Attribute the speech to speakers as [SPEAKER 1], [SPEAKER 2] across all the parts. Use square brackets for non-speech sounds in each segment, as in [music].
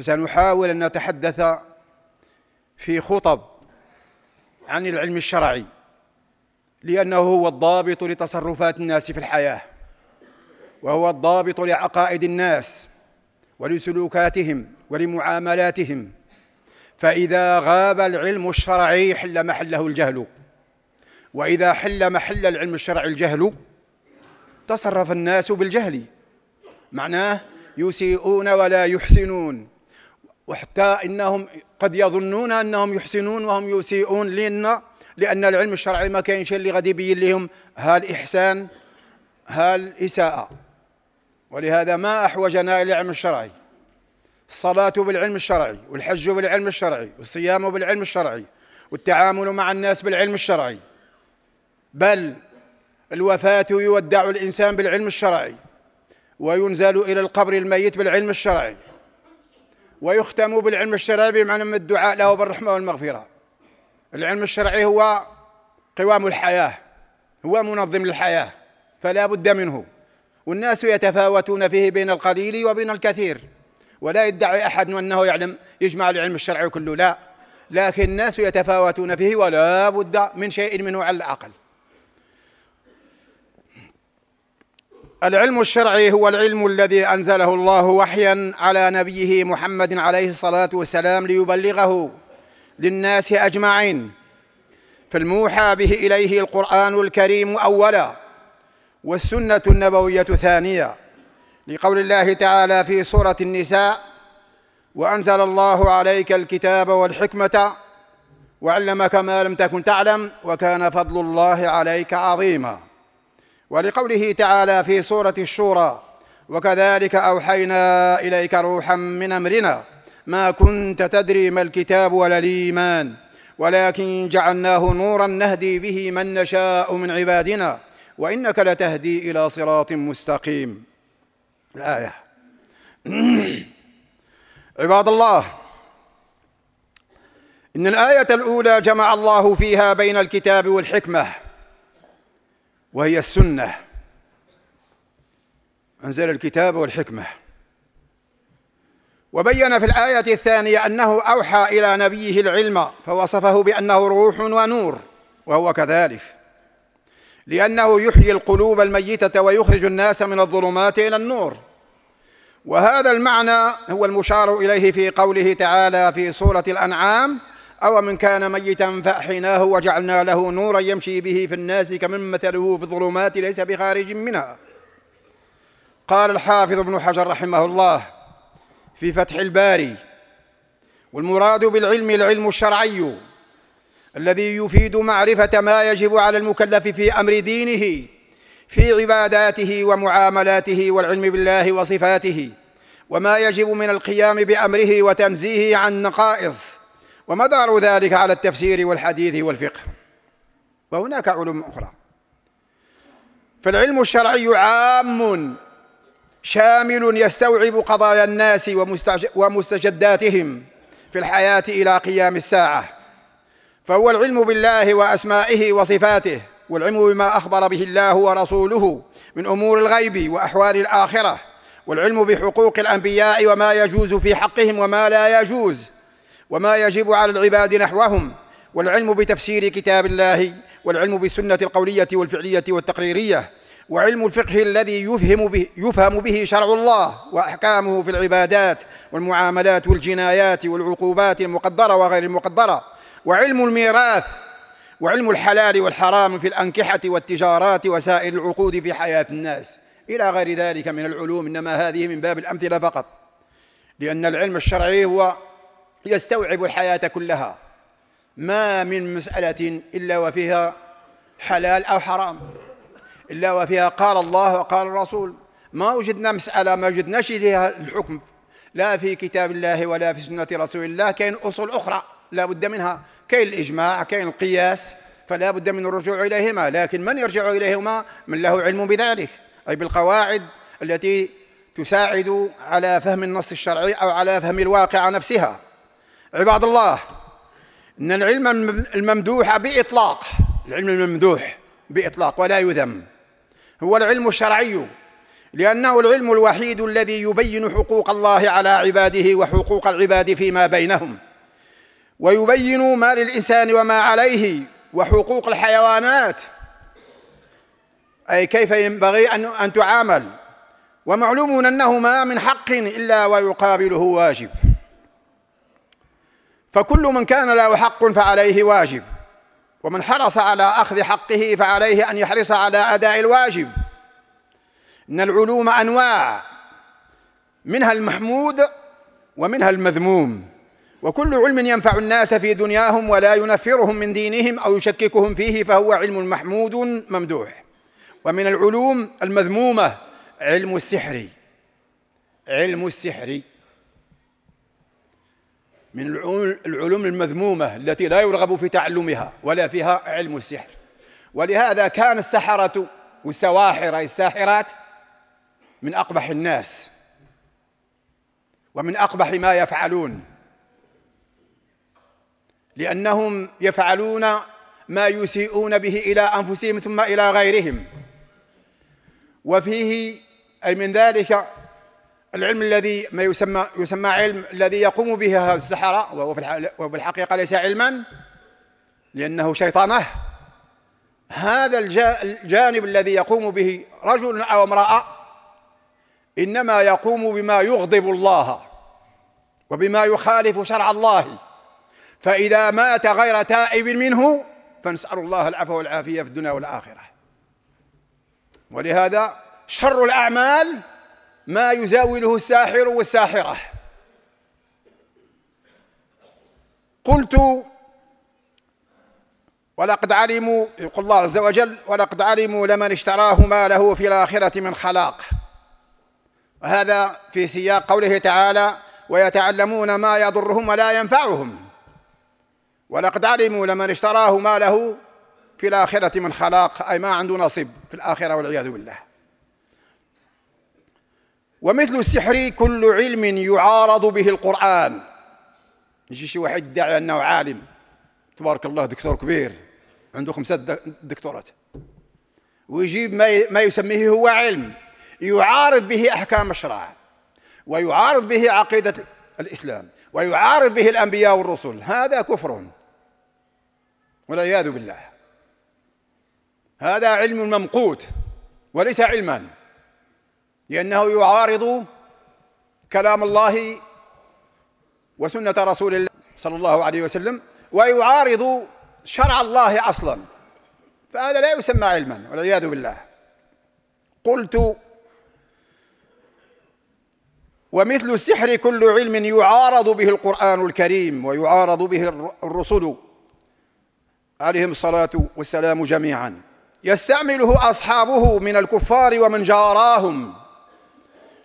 [SPEAKER 1] فسنحاول أن نتحدث في خطب عن العلم الشرعي لأنه هو الضابط لتصرفات الناس في الحياة وهو الضابط لعقائد الناس ولسلوكاتهم ولمعاملاتهم فإذا غاب العلم الشرعي حل محله الجهل وإذا حل محل العلم الشرعي الجهل تصرف الناس بالجهل معناه يسيئون ولا يحسنون وحتى إنهم قد يظنون أنهم يحسنون وهم يسيئون لنا لأن العلم الشرعي ما كاينش اللي غادي يبين لهم ها الإحسان ها الإساءة ولهذا ما أحوجنا إلى العلم الشرعي الصلاة بالعلم الشرعي والحج بالعلم الشرعي والصيام بالعلم الشرعي والتعامل مع الناس بالعلم الشرعي بل الوفاة يودع الإنسان بالعلم الشرعي وينزل إلى القبر الميت بالعلم الشرعي ويختم بالعلم الشرعي بمعنى من الدعاء له بالرحمة والمغفرة العلم الشرعي هو قوام الحياة هو منظم للحياة فلا بد منه والناس يتفاوتون فيه بين القليل وبين الكثير ولا يدعي أحد أنه يعلم يجمع العلم الشرعي كله لا لكن الناس يتفاوتون فيه ولا بد من شيء منه على الأقل العلم الشرعي هو العلم الذي أنزله الله وحيا على نبيه محمد عليه الصلاة والسلام ليبلغه للناس أجمعين فالموحى به إليه القرآن الكريم أولا والسنة النبوية ثانية لقول الله تعالى في سورة النساء وأنزل الله عليك الكتاب والحكمة وعلمك ما لم تكن تعلم وكان فضل الله عليك عظيما ولقوله تعالى في سورة الشورى وكذلك أوحينا إليك روحا من أمرنا ما كنت تدري ما الكتاب ولا الإيمان ولكن جعلناه نورا نهدي به من نشاء من عبادنا وإنك لتهدي إلى صراط مستقيم الآية [clears throat] عباد الله إن الآية الأولى جمع الله فيها بين الكتاب والحكمة وهي السنة أنزل الكتاب والحكمة وبين في الآية الثانية أنه أوحى إلى نبيه العلم فوصفه بأنه روح ونور وهو كذلك لأنه يحيي القلوب الميتة ويخرج الناس من الظلمات إلى النور وهذا المعنى هو المشار إليه في قوله تعالى في سورة الأنعام أو من كان ميتا فأحيناه وجعلنا له نورا يمشي به في الناس كمن مثله في الظلمات ليس بخارج منها قال الحافظ ابن حجر رحمه الله في فتح الباري والمراد بالعلم العلم الشرعي الذي يفيد معرفة ما يجب على المكلف في أمر دينه في عباداته ومعاملاته والعلم بالله وصفاته وما يجب من القيام بأمره وتنزيهه عن نقائص ومدار ذلك على التفسير والحديث والفقه وهناك علوم أخرى فالعلم الشرعي عام شامل يستوعب قضايا الناس ومستجداتهم في الحياة إلى قيام الساعة فهو العلم بالله وأسمائه وصفاته والعلم بما أخبر به الله ورسوله من أمور الغيب وأحوال الآخرة والعلم بحقوق الأنبياء وما يجوز في حقهم وما لا يجوز وما يجب على العباد نحوهم والعلم بتفسير كتاب الله والعلم بالسنة القولية والفعلية والتقريرية وعلم الفقه الذي يفهم به, يفهم به شرع الله وأحكامه في العبادات والمعاملات والجنايات والعقوبات المقدرة وغير المقدرة وعلم الميراث وعلم الحلال والحرام في الأنكحة والتجارات وسائر العقود في حياة الناس إلى غير ذلك من العلوم إنما هذه من باب الأمثلة فقط لأن العلم الشرعي هو يستوعب الحياة كلها ما من مسألة إلا وفيها حلال أو حرام إلا وفيها قال الله وقال الرسول ما وجدنا مسألة ما وجدناش لها الحكم لا في كتاب الله ولا في سنة رسول الله كاين أصول أخرى لا بد منها كاين الإجماع كاين القياس فلا بد من الرجوع إليهما لكن من يرجع إليهما من له علم بذلك أي بالقواعد التي تساعد على فهم النص الشرعي أو على فهم الواقع نفسها عباد الله ان العلم الممدوح باطلاق العلم الممدوح باطلاق ولا يذم هو العلم الشرعي لانه العلم الوحيد الذي يبين حقوق الله على عباده وحقوق العباد فيما بينهم ويبين ما للانسان وما عليه وحقوق الحيوانات اي كيف ينبغي ان ان تعامل ومعلوم انه ما من حق الا ويقابله واجب فكل من كان له حق فعليه واجب ومن حرص على أخذ حقه فعليه أن يحرص على أداء الواجب إن العلوم أنواع منها المحمود ومنها المذموم وكل علم ينفع الناس في دنياهم ولا ينفرهم من دينهم أو يشككهم فيه فهو علم محمود ممدوح ومن العلوم المذمومة علم السحر علم السحر من العلوم المذمومة التي لا يرغب في تعلمها ولا فيها علم السحر ولهذا كان السحرة والسواحر الساحرات من أقبح الناس ومن أقبح ما يفعلون لأنهم يفعلون ما يسيئون به إلى أنفسهم ثم إلى غيرهم وفيه أي من ذلك العلم الذي ما يسمى يسمى علم الذي يقوم به السحرة وهو في الحقيقة ليس علما لأنه شيطانة هذا الجانب الذي يقوم به رجل أو امرأة إنما يقوم بما يغضب الله وبما يخالف شرع الله فإذا مات غير تائب منه فنسأل الله العفو والعافية في الدنيا والآخرة ولهذا شر الأعمال ما يزاوله الساحر والساحرة قلت ولقد علموا يقول الله عز وجل ولقد علموا لمن اشتراه ما له في الآخرة من خلاق وهذا في سياق قوله تعالى ويتعلمون ما يضرهم ولا ينفعهم ولقد علموا لمن اشتراه ما له في الآخرة من خلاق أي ما عنده نصيب في الآخرة والعياذ بالله ومثل السحر كل علم يعارض به القرآن يجي شي واحد يدعي أنه عالم تبارك الله دكتور كبير عنده خمسة دكتورات ويجيب ما يسميه هو علم يعارض به أحكام الشرع ويعارض به عقيدة الإسلام ويعارض به الأنبياء والرسل هذا كفر والعياذ بالله هذا علم ممقوت وليس علما لأنه يعارض كلام الله وسنة رسول الله صلى الله عليه وسلم ويعارض شرع الله أصلا فهذا لا يسمى علما والعياذ بالله قلت ومثل السحر كل علم يعارض به القرآن الكريم ويعارض به الرسل عليهم الصلاة والسلام جميعا يستعمله أصحابه من الكفار ومن جاراهم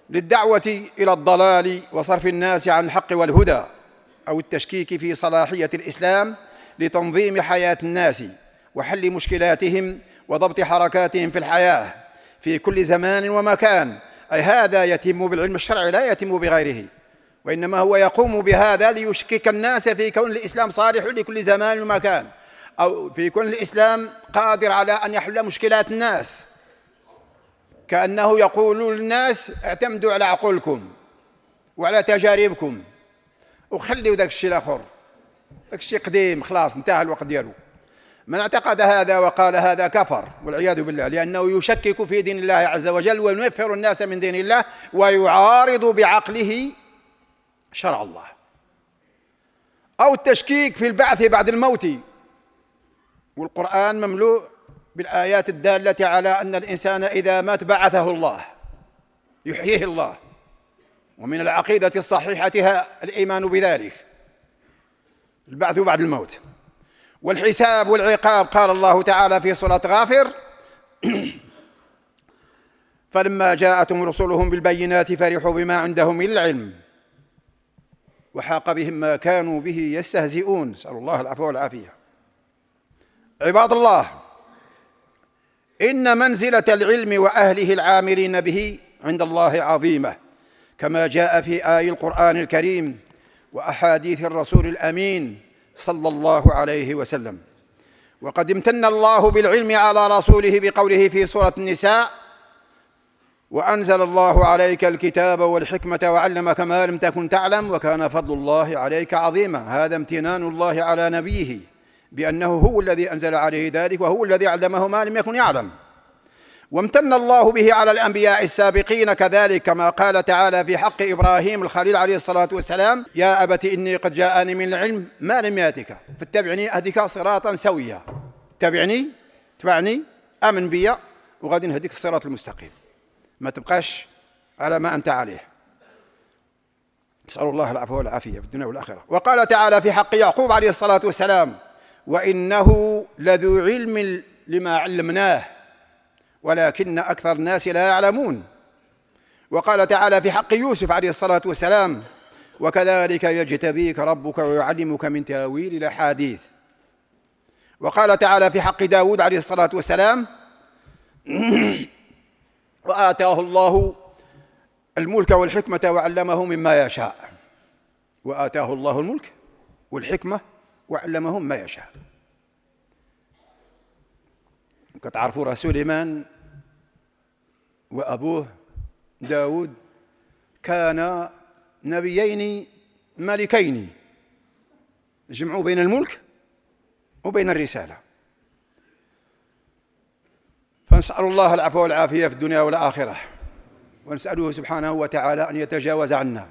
[SPEAKER 1] للدعوة إلى الضلال وصرف الناس عن الحق والهدى أو التشكيك في صلاحية الإسلام لتنظيم حياة الناس وحل مشكلاتهم وضبط حركاتهم في الحياة في كل زمان ومكان أي هذا يتم بالعلم الشرعي لا يتم بغيره وإنما هو يقوم بهذا ليشكك الناس في كون الإسلام صالح لكل زمان ومكان أو في كون الإسلام قادر على أن يحل مشكلات الناس كأنه يقول للناس اعتمدوا على عقولكم وعلى تجاربكم وخليوا ذاك الشيء الاخر ذاك الشيء قديم خلاص انتهى الوقت ديالو من اعتقد هذا وقال هذا كفر والعياذ بالله لأنه يشكك في دين الله عز وجل وينفر الناس من دين الله ويعارض بعقله شرع الله أو التشكيك في البعث بعد الموت والقرآن مملوء بالآيات الدالة على أن الإنسان إذا مات بعثه الله يحييه الله ومن العقيدة الصحيحة الإيمان بذلك البعث بعد الموت والحساب والعقاب قال الله تعالى في صلاة غافر [clears throat] فلما جاءتهم رسلهم بالبينات فرحوا بما عندهم من العلم وحاق بهم ما كانوا به يستهزئون نسأل الله العفو والعافية عباد الله إن منزلة العلم وأهله العاملين به عند الله عظيمة كما جاء في آي القرآن الكريم وأحاديث الرسول الأمين صلى الله عليه وسلم وقد امتن الله بالعلم على رسوله بقوله في سورة النساء وأنزل الله عليك الكتاب والحكمة وعلمك ما لم تكن تعلم وكان فضل الله عليك عظيما هذا امتنان الله على نبيه بأنه هو الذي أنزل عليه ذلك وهو الذي علمه ما لم يكن يعلم وامتن الله به على الأنبياء السابقين كذلك كما قال تعالى في حق إبراهيم الخليل عليه الصلاة والسلام يا أبت إني قد جاءني من العلم ما لم يأتك فاتبعني أهدك صراطا سويا تبعني تبعني آمن بي وغادي نهديك الصراط المستقيم ما تبقاش على ما أنت عليه نسأل الله العفو والعافية في الدنيا والآخرة وقال تعالى في حق يعقوب عليه الصلاة والسلام وإنه لذو علم لما علمناه ولكن أكثر الناس لا يعلمون وقال تعالى في حق يوسف عليه الصلاة والسلام وكذلك يجتبيك ربك ويعلمك من تاويل الأحاديث وقال تعالى في حق داود عليه الصلاة والسلام [clears throat] وآتاه الله الملك والحكمة وعلمه مما يشاء وآتاه الله الملك والحكمة وعلمهم ما يشاء كتعرفوا راه سليمان وأبوه داود كانا نبيين ملكين جمعوا بين الملك وبين الرسالة فنسأل الله العفو والعافية في الدنيا والآخرة ونسأله سبحانه وتعالى أن يتجاوز عنا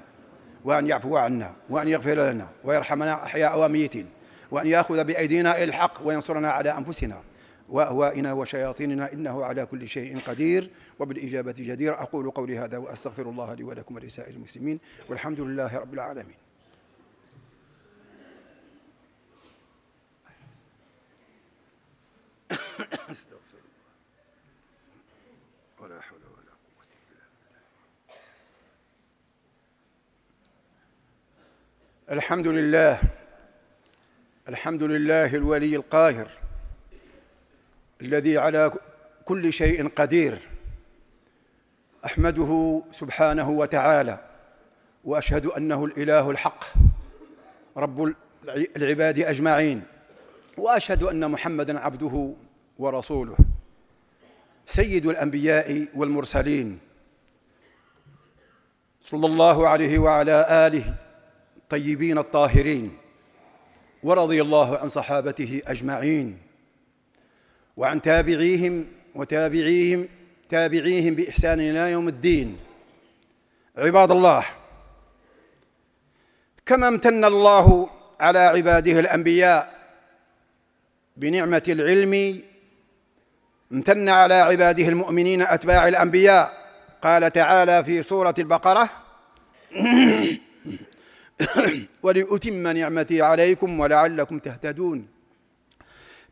[SPEAKER 1] وأن يعفو عنا وأن يغفر لنا ويرحمنا أحياء وميتين وأن يأخذ بأيدينا الحق وينصرنا على أنفسنا وأهوائنا وشياطيننا إنه على كل شيء قدير وبالإجابة جدير أقول قولي هذا وأستغفر الله لي ولكم ولسائر المسلمين والحمد لله رب العالمين الحمد لله الحمد لله الولي القاهر الذي على كل شيء قدير احمده سبحانه وتعالى واشهد انه الاله الحق رب العباد اجمعين واشهد ان محمدا عبده ورسوله سيد الانبياء والمرسلين صلى الله عليه وعلى اله الطيبين الطاهرين ورضي الله عن صحابته أجمعين وعن تابعيهم وتابعيهم تابعيهم بإحسان إلى يوم الدين عباد الله كما امتن الله على عباده الأنبياء بنعمة العلم امتن على عباده المؤمنين أتباع الأنبياء قال تعالى في سورة البقرة [clears throat] [coughs] ولأتم نعمتي عليكم ولعلكم تهتدون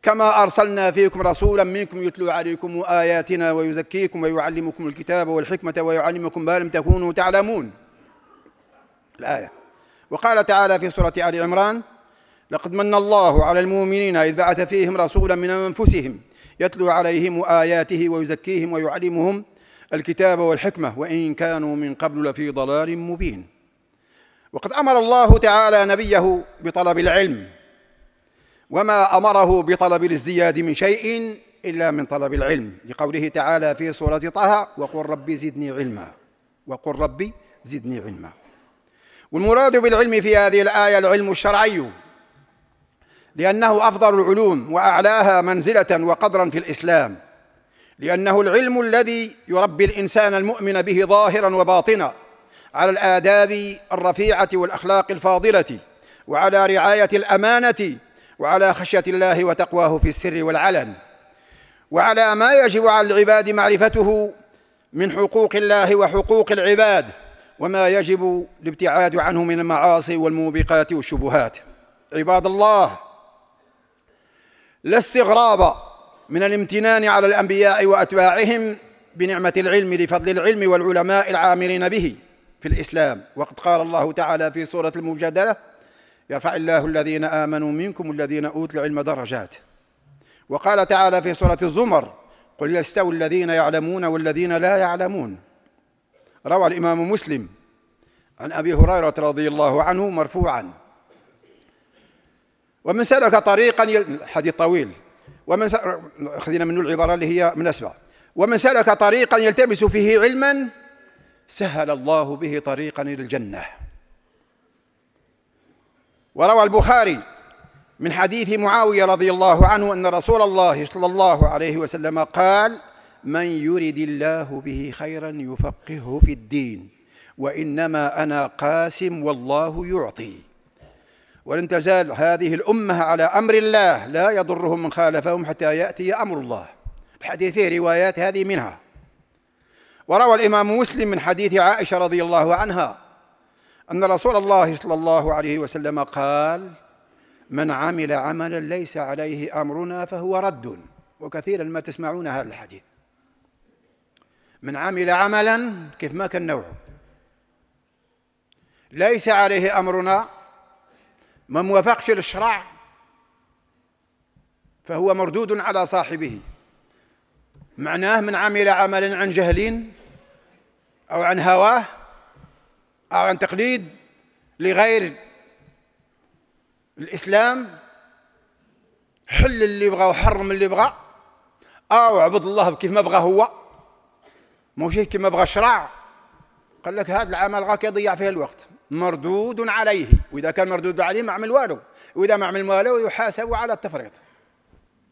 [SPEAKER 1] كما أرسلنا فيكم رسولا منكم يتلو عليكم آياتنا ويزكيكم ويعلمكم الكتاب والحكمة ويعلمكم ما لم تكونوا تعلمون الآية وقال تعالى في سورة آل عمران لقد من الله على المؤمنين إذ بعث فيهم رسولا من أنفسهم يتلو عليهم آياته ويزكيهم ويعلمهم الكتاب والحكمة وإن كانوا من قبل لفي ضلال مبين وقد امر الله تعالى نبيه بطلب العلم وما امره بطلب الازدياد من شيء الا من طلب العلم لقوله تعالى في سوره طه وقل ربي زدني علما وقل ربي زدني علما والمراد بالعلم في هذه الايه العلم الشرعي لانه افضل العلوم واعلاها منزله وقدرا في الاسلام لانه العلم الذي يربي الانسان المؤمن به ظاهرا وباطنا على الآداب الرفيعة والأخلاق الفاضلة وعلى رعاية الأمانة وعلى خشية الله وتقواه في السر والعلن وعلى ما يجب على العباد معرفته من حقوق الله وحقوق العباد وما يجب الابتعاد عنه من المعاصي والموبقات والشبهات عباد الله لا استغراب من الامتنان على الأنبياء وأتباعهم بنعمة العلم لفضل العلم والعلماء العاملين به في الإسلام وقد قال الله تعالى في سورة المجادلة يرفع الله الذين آمنوا منكم والذين أوتوا العلم درجات وقال تعالى في سورة الزمر قل يستوي الذين يعلمون والذين لا يعلمون روى الإمام مسلم عن أبي هريرة رضي الله عنه مرفوعا ومن سلك طريقا يل... حديث طويل ومن أخذنا منه العبارة اللي هي مناسبة ومن سلك طريقا يلتمس فيه علما سهل الله به طريقا إلى الجنة وروى البخاري من حديث معاوية رضي الله عنه أن رسول الله صلى الله عليه وسلم قال من يرد الله به خيرا يفقهه في الدين وإنما أنا قاسم والله يعطي ولن تزال هذه الأمة على أمر الله لا يضرهم من خالفهم حتى يأتي أمر الله الحديث فيه روايات هذه منها وروى الإمام مسلم من حديث عائشة رضي الله عنها أن رسول الله صلى الله عليه وسلم قال من عمل عملا ليس عليه أمرنا فهو رد وكثيرا ما تسمعون هذا الحديث من عمل عملا كيف ما كان نوعه ليس عليه أمرنا ما موافقش للشرع فهو مردود على صاحبه معناه من عمل عملا عن جهل أو عن هواه أو عن تقليد لغير الإسلام حل اللي يبغى وحرم اللي يبغى أو عبد الله كيف ما بغى هو شيء كيف ما بغى الشرع قال لك هذا العمل غاك يضيع فيه الوقت مردود عليه وإذا كان مردود عليه ما عمل والو وإذا ما عمل والو يحاسب على التفريط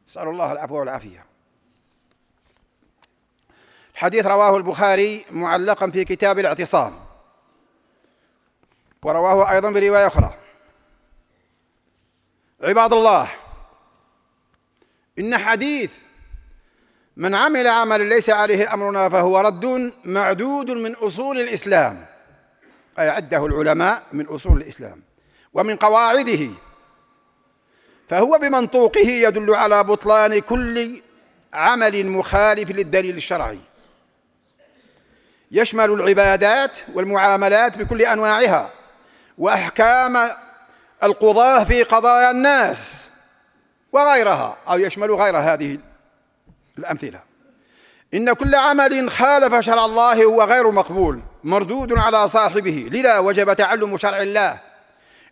[SPEAKER 1] نسأل الله العفو والعافية الحديث رواه البخاري معلقا في كتاب الاعتصام ورواه أيضا برواية أخرى عباد الله إن حديث من عمل عملا ليس عليه أمرنا فهو رد معدود من أصول الإسلام اي عده العلماء من أصول الإسلام ومن قواعده فهو بمنطوقه يدل على بطلان كل عمل مخالف للدليل الشرعي يشمل العبادات والمعاملات بكل أنواعها وأحكام القضاة في قضايا الناس وغيرها أو يشمل غير هذه الأمثلة إن كل عمل خالف شرع الله هو غير مقبول مردود على صاحبه لذا وجب تعلم شرع الله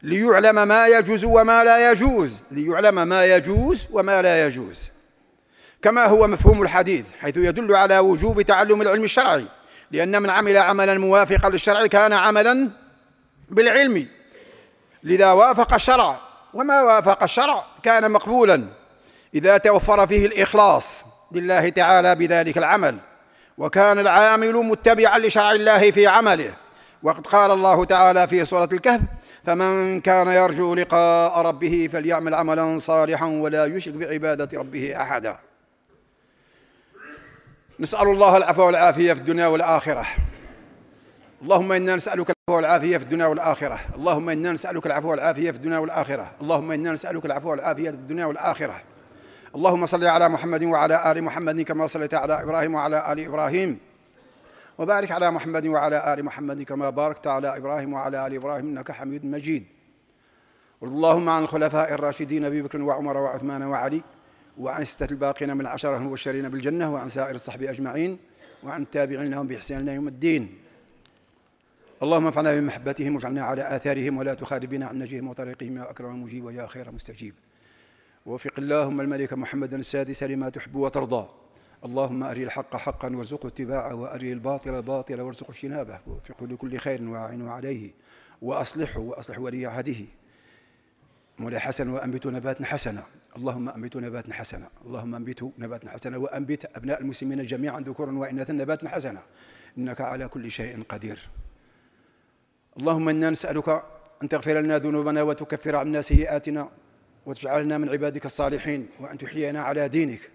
[SPEAKER 1] ليعلم ما يجوز وما لا يجوز ليعلم ما يجوز وما لا يجوز كما هو مفهوم الحديث حيث يدل على وجوب تعلم العلم الشرعي لأن من عمل عملا موافقا للشرع كان عملا بالعلم لذا وافق الشرع وما وافق الشرع كان مقبولا إذا توفر فيه الإخلاص لله تعالى بذلك العمل وكان العامل متبعا لشرع الله في عمله وقد قال الله تعالى في سورة الكهف فمن كان يرجو لقاء ربه فليعمل عملا صالحا ولا يشرك بعبادة ربه أحدا نسأل الله العفو والعافية في الدنيا والآخرة اللهم إنا نسألك العفو والعافية في الدنيا والآخرة اللهم إنا نسألك العفو والعافية في الدنيا والآخرة اللهم إنا نسألك العفو والعافية في الدنيا والآخرة اللهم صل على محمد وعلى آل محمد كما صليت على إبراهيم وعلى آل إبراهيم وبارك على محمد وعلى آل محمد كما باركت على إبراهيم وعلى آل إبراهيم إنك حميد مجيد اللهم عن الخلفاء الراشدين أبي بكر وعمر وعثمان وعلي وعن الستة الباقين من العشرة المبشرين بالجنة وعن سائر الصحب أجمعين وعن التابعين لهم بإحسان يوم الدين اللهم انفعنا بمحبتهم واجعلنا على آثارهم ولا تخالبنا عن نجيهم وطريقهم يا أكرم المجيب ويا خير مستجيب ووفق اللهم الملك محمد السادس لما تحب وترضى اللهم أري الحق حقا وارزقه اتباعه وأري الباطل باطلا وارزقه اجتنابه ووفقه لكل خير وأعنه عليه وأصلحه وأصلح ولي عهده مولاي حسن وأنبت نباتا حسنا اللهم أنبت نباتا حسنا اللهم أنبت نباتا حسنا وأنبت أبناء المسلمين جميعا ذكورا وإناثا نباتا حسنا إنك على كل شيء قدير اللهم إنا نسألك أن تغفر لنا ذنوبنا وتكفر عنا سيئاتنا وتجعلنا من عبادك الصالحين وأن تحيينا على دينك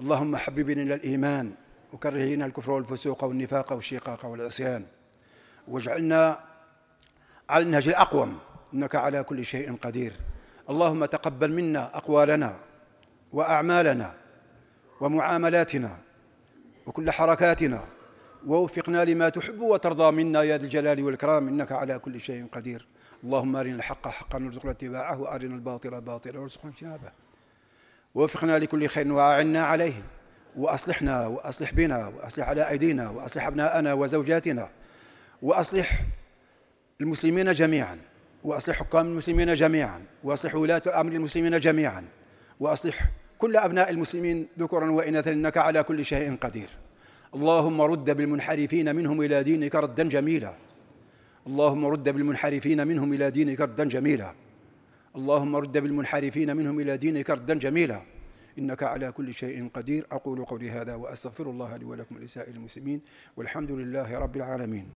[SPEAKER 1] اللهم حبب لنا الإيمان وكره لنا الكفر والفسوق والنفاق والشقاق والعصيان واجعلنا على النهج الأقوم إنك على كل شيء قدير اللهم تقبل منا أقوالنا وأعمالنا ومعاملاتنا وكل حركاتنا ووفقنا لما تحب وترضى منا يا ذا الجلال والإكرام إنك على كل شيء قدير اللهم أرنا الحق حقا وارزقنا اتباعه وأرنا الباطل باطلا وارزقنا اجتنابه ووفقنا لكل خير وأعنا عليه وأصلحنا وأصلح بنا وأصلح على أيدينا وأصلح أبناءنا وزوجاتنا وأصلح المسلمين جميعاً وأصلح حكام المسلمين جميعا وأصلح ولاة أمر المسلمين جميعا وأصلح كل أبناء المسلمين ذكرا وإناثا إنك على كل شيء قدير اللهم رد بالمنحرفين منهم إلى دينك ردا جميلا اللهم رد بالمنحرفين منهم إلى دينك ردا جميلا اللهم رد بالمنحرفين منهم إلى دينك ردا جميلا إنك على كل شيء قدير أقول قولي هذا وأستغفر الله لي ولكم ولسائر المسلمين والحمد لله رب العالمين